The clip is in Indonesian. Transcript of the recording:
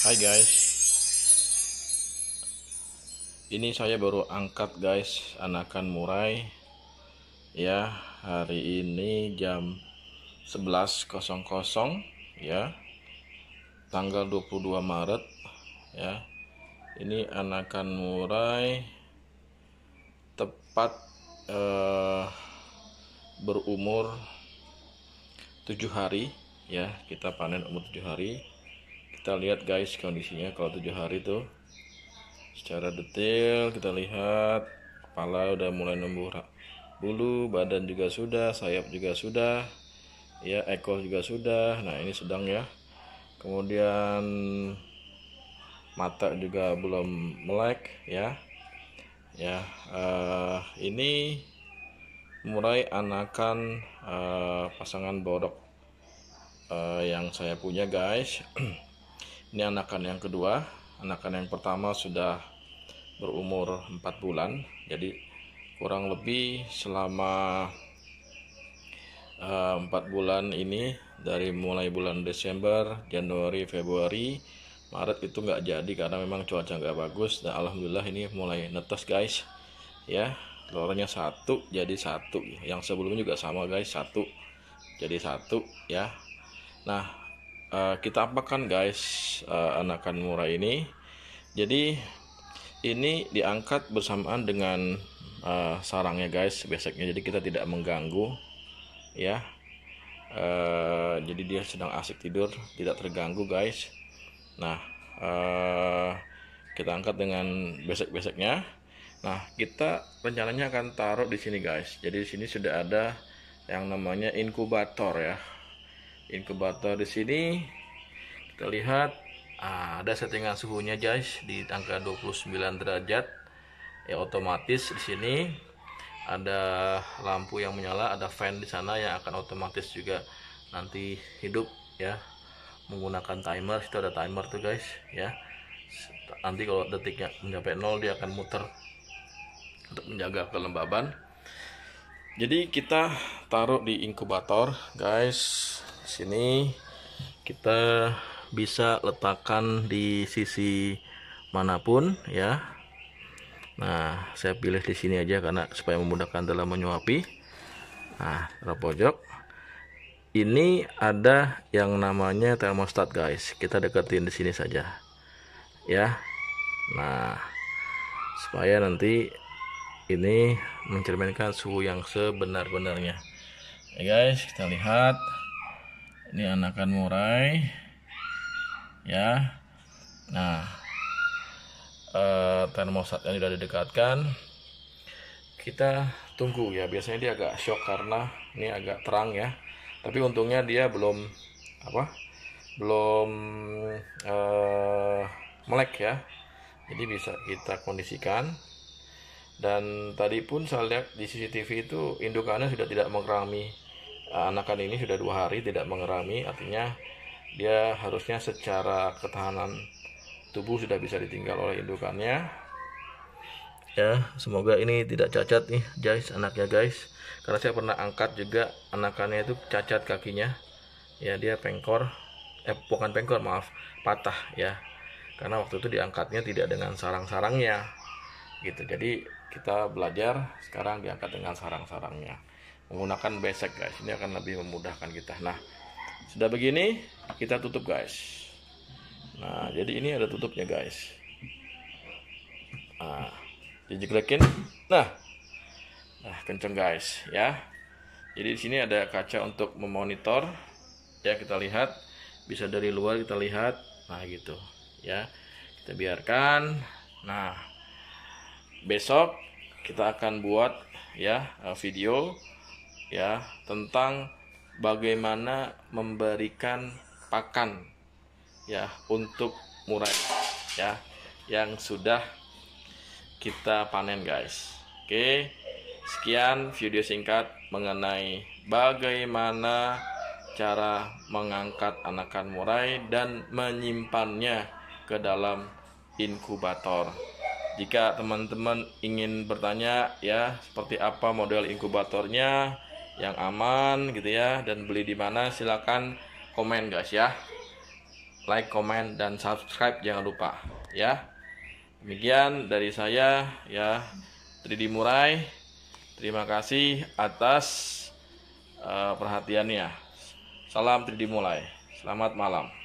Hai guys Ini saya baru angkat guys Anakan murai Ya hari ini jam 11.00 Ya Tanggal 22 Maret Ya Ini anakan murai Tepat eh, Berumur 7 hari Ya kita panen umur 7 hari kita lihat guys kondisinya kalau tujuh hari tuh secara detail kita lihat kepala udah mulai numbuh bulu badan juga sudah sayap juga sudah ya ekor juga sudah nah ini sedang ya kemudian mata juga belum melek ya ya uh, ini murai anakan uh, pasangan borok uh, yang saya punya guys ini anakan yang kedua anakan yang pertama sudah berumur 4 bulan jadi kurang lebih selama eh, empat 4 bulan ini dari mulai bulan Desember, Januari, Februari, Maret itu nggak jadi karena memang cuaca nggak bagus dan alhamdulillah ini mulai netes guys ya telurnya satu jadi satu yang sebelumnya juga sama guys satu jadi satu ya nah uh, kita apakan guys uh, anakan murah ini jadi ini diangkat bersamaan dengan uh, sarangnya guys beseknya jadi kita tidak mengganggu ya uh, jadi dia sedang asik tidur tidak terganggu guys nah uh, kita angkat dengan besek-beseknya nah kita rencananya akan taruh di sini guys jadi di sini sudah ada yang namanya inkubator ya inkubator di sini kita lihat ah, ada settingan suhunya guys di angka 29 derajat ya otomatis di sini ada lampu yang menyala ada fan di sana yang akan otomatis juga nanti hidup ya menggunakan timer itu ada timer tuh guys ya nanti kalau detiknya mencapai nol dia akan muter untuk menjaga kelembaban jadi kita taruh di inkubator guys sini kita bisa letakkan di sisi manapun ya nah saya pilih di sini aja karena supaya memudahkan dalam menyuapi nah ke pojok ini ada yang namanya termostat guys kita deketin di sini saja ya nah supaya nanti ini mencerminkan suhu yang sebenar-benarnya ya guys kita lihat ini anakan murai ya nah eh, termostat yang sudah didekatkan kita tunggu ya biasanya dia agak shock karena ini agak terang ya tapi untungnya dia belum apa belum eh, melek ya jadi bisa kita kondisikan dan tadi pun saya lihat di CCTV itu indukannya sudah tidak mengerami anakan ini sudah dua hari tidak mengerami artinya dia harusnya secara ketahanan tubuh sudah bisa ditinggal oleh indukannya ya semoga ini tidak cacat nih guys anaknya guys karena saya pernah angkat juga anakannya itu cacat kakinya ya dia pengkor eh bukan pengkor maaf patah ya karena waktu itu diangkatnya tidak dengan sarang-sarangnya gitu jadi kita belajar sekarang diangkat dengan sarang-sarangnya menggunakan besek guys ini akan lebih memudahkan kita nah sudah begini kita tutup guys nah jadi ini ada tutupnya guys nah dijeglekin nah nah kenceng guys ya jadi di sini ada kaca untuk memonitor ya kita lihat bisa dari luar kita lihat nah gitu ya kita biarkan nah besok kita akan buat ya video ya tentang bagaimana memberikan pakan ya untuk murai ya yang sudah kita panen guys oke sekian video singkat mengenai bagaimana cara mengangkat anakan murai dan menyimpannya ke dalam inkubator jika teman-teman ingin bertanya ya seperti apa model inkubatornya yang aman gitu ya dan beli di mana silakan komen guys ya like comment dan subscribe jangan lupa ya demikian dari saya ya 3D Murai terima kasih atas uh, perhatiannya salam 3D Mulai selamat malam